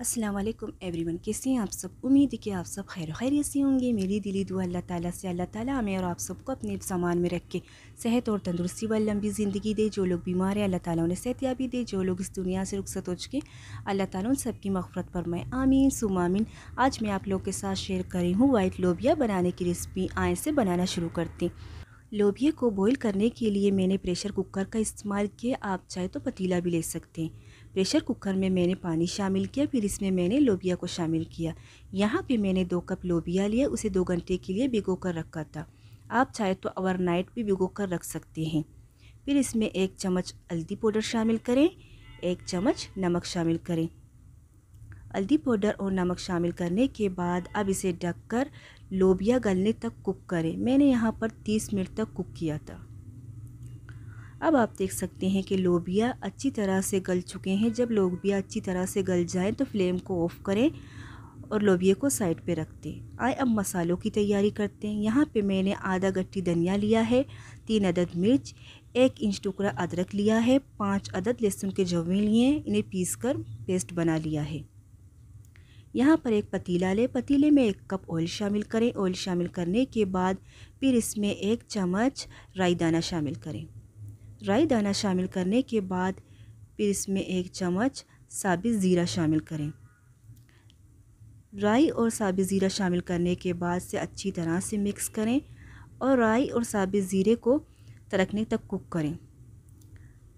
अस्सलाम वालेकुम एवरीवन कैसे हैं आप सब उम्मीद है कि आप सब खैर खैरियत से होंगे मेरी दिली दुआ अल्लाह ताला से अल्लाह ताला हमें और आप सबको अपने सामान में रख के सेहत और तंदुरुस्ती वाली लंबी ज़िंदगी दे जो लोग बीमार हैं अल्लाह ताला उन्हें सेहतियाबी दे जो लोग इस दुनिया से रुखसत हो चुके अल्लाह ताला उन सबकी मफफरत फरमाए आमीन सुमामिन आज मैं आप लोग के साथ शेयर करी हूँ वाइट लोबिया बनाने की रेसिपी आए से बनाना शुरू करती लोबिया को बॉयल करने के लिए मैंने प्रेशर कुकर का इस्तेमाल किया आप चाहे तो पतीला भी ले सकते हैं प्रेशर कुकर में मैंने पानी शामिल किया फिर इसमें मैंने लोबिया को शामिल किया यहाँ पे मैंने दो कप लोबिया लिया उसे दो घंटे के लिए भिगो कर रखा था आप चाहे तो ओवरनाइट भी भिगो कर रख सकते हैं फिर इसमें एक चम्मच हल्दी पाउडर शामिल करें एक चम्मच नमक शामिल करें हल्दी पाउडर और नमक शामिल करने के बाद अब इसे ढककर लोबिया गलने तक कुक करें मैंने यहाँ पर 30 मिनट तक कुक किया था अब आप देख सकते हैं कि लोबिया अच्छी तरह से गल चुके हैं जब लोबिया अच्छी तरह से गल जाए तो फ्लेम को ऑफ़ करें और लोबिये को साइड पे रख दें आए अब मसालों की तैयारी करते हैं यहाँ पे मैंने आधा गट्टी धनिया लिया है तीन अदद मिर्च एक इंच टुकड़ा अदरक लिया है पाँच अदद लहसुन के जवे लिए इन्हें पीस कर पेस्ट बना लिया है यहाँ पर एक पतीला ले पतीले में एक कप ऑयल शामिल करें ऑयल शामिल करने के बाद फिर इसमें एक चम्मच राई दाना शामिल करें राई दाना शामिल करने के बाद फिर इसमें एक चम्मच साबित ज़ीरा शामिल करें राई और साबित ज़ीरा शामिल करने के बाद से अच्छी तरह से मिक्स करें और राई और साबित ज़ीरे को तरकने तक कुक करें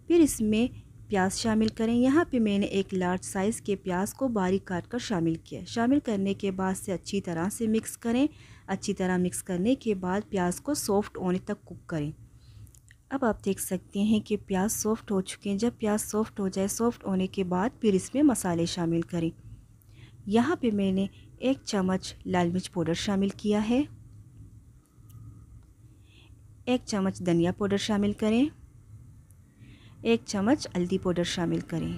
फिर इसमें प्याज शामिल करें यहाँ पे मैंने एक लार्ज साइज़ के प्याज को बारीक काट कर शामिल किया शामिल करने के बाद से अच्छी तरह से मिक्स करें अच्छी तरह मिक्स करने के बाद प्याज को सॉफ्ट होने तक कुक करें अब आप देख सकते हैं कि प्याज सॉफ्ट हो चुके हैं जब प्याज सॉफ्ट हो जाए सॉफ्ट होने के बाद फिर इसमें मसाले शामिल करें यहाँ पे मैंने एक चम्मच लाल मिर्च पाउडर शामिल किया है एक चम्मच धनिया पाउडर शामिल करें एक चम्मच हल्दी पाउडर शामिल करें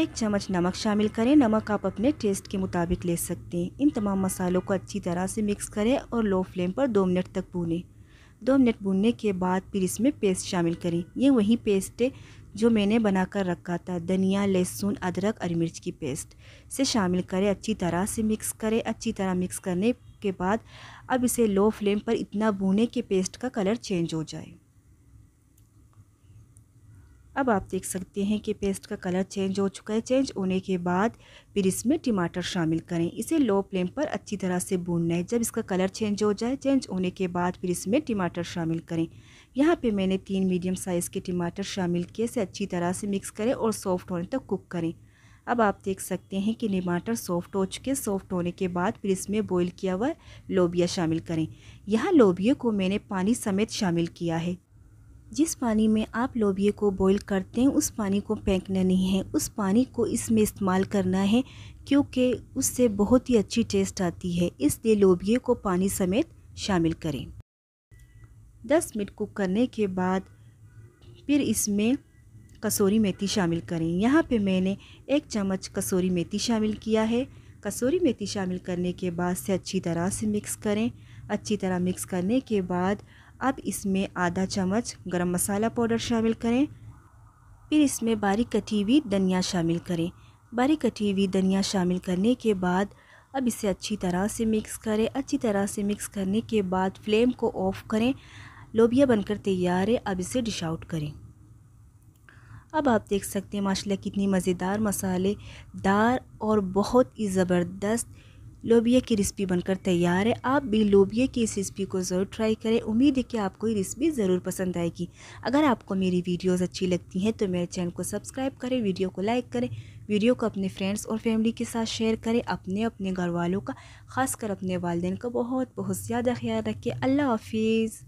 एक चम्मच नमक शामिल करें नमक आप अपने टेस्ट के मुताबिक ले सकते हैं इन तमाम मसालों को अच्छी तरह से मिक्स करें और लो फ्लेम पर दो मिनट तक भूनें दो मिनट भूनने के बाद फिर इसमें पेस्ट शामिल करें ये वही पेस्ट है जो मैंने बनाकर रखा था धनिया लहसुन अदरक और मिर्च की पेस्ट से शामिल करें अच्छी तरह से मिक्स करें अच्छी तरह मिक्स करने के बाद अब इसे लो फ्लेम पर इतना भूने कि पेस्ट का कलर चेंज हो जाए अब आप देख सकते हैं कि पेस्ट का कलर चेंज हो चुका है चेंज होने के बाद फिर इसमें टमाटर शामिल करें इसे लो फ्लेम पर अच्छी तरह से भूनना है जब इसका कलर चेंज हो जाए चेंज होने के बाद फिर इसमें टमाटर शामिल करें यहाँ पे मैंने तीन मीडियम साइज़ के टमाटर शामिल किए से अच्छी तरह से मिक्स करें और सॉफ्ट होने तक कुक करें अब आप देख सकते हैं कि टमाटर सॉफ्ट हो चुके सॉफ्ट होने के बाद फिर इसमें बॉयल किया हुआ लोबिया शामिल करें यहाँ लोबिया को मैंने पानी समेत शामिल किया है जिस पानी में आप लोबिया को बॉईल करते हैं उस पानी को फेंकना नहीं है उस पानी को इसमें इस्तेमाल करना है क्योंकि उससे बहुत ही अच्छी टेस्ट आती है इसलिए लोबिए को पानी समेत शामिल करें 10 मिनट कुक करने के बाद फिर इसमें कसूरी मेथी शामिल करें यहाँ पे मैंने एक चम्मच कसूरी मेथी शामिल किया है कसूरी मेथी शामिल करने के बाद से अच्छी तरह से मिक्स करें अच्छी तरह मिक्स करने के बाद अब इसमें आधा चम्मच गरम मसाला पाउडर शामिल करें फिर इसमें बारीक कटी हुई धनिया शामिल करें बारीक कटी हुई धनिया शामिल करने के बाद अब इसे अच्छी तरह से मिक्स करें अच्छी तरह से मिक्स करने के बाद फ्लेम को ऑफ़ करें लोबिया बनकर तैयार है अब इसे डिश आउट करें अब आप देख सकते हैं माशाल्लाह कितनी मज़ेदार मसालेदार और बहुत ही ज़बरदस्त लोबिया की रेसिपी बनकर तैयार है आप भी लोबिया की इस रेसिपी को ज़रूर ट्राई करें उम्मीद है कि आपको ये रेसिपी ज़रूर पसंद आएगी अगर आपको मेरी वीडियोस अच्छी लगती हैं तो मेरे चैनल को सब्सक्राइब करें वीडियो को लाइक करें वीडियो को अपने फ्रेंड्स और फैमिली के साथ शेयर करें अपने अपने घर वालों का खासकर अपने वालदेन का बहुत बहुत ज़्यादा ख्याल रखें अल्लाह हाफिज़